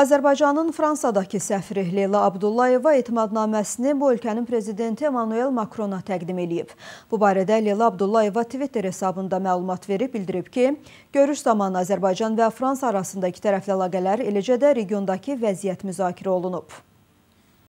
Azərbaycanın Fransadakı səfiri Leyla Abdullayeva etimadnaməsini bu ölkənin prezidenti Emanuel Makrona təqdim edib. Bu barədə Leyla Abdullayeva Twitter hesabında məlumat verib, bildirib ki, görüş zamanı Azərbaycan və Fransa arasındakı tərəfli əlaqələr, eləcə də regiondakı vəziyyət müzakirə olunub.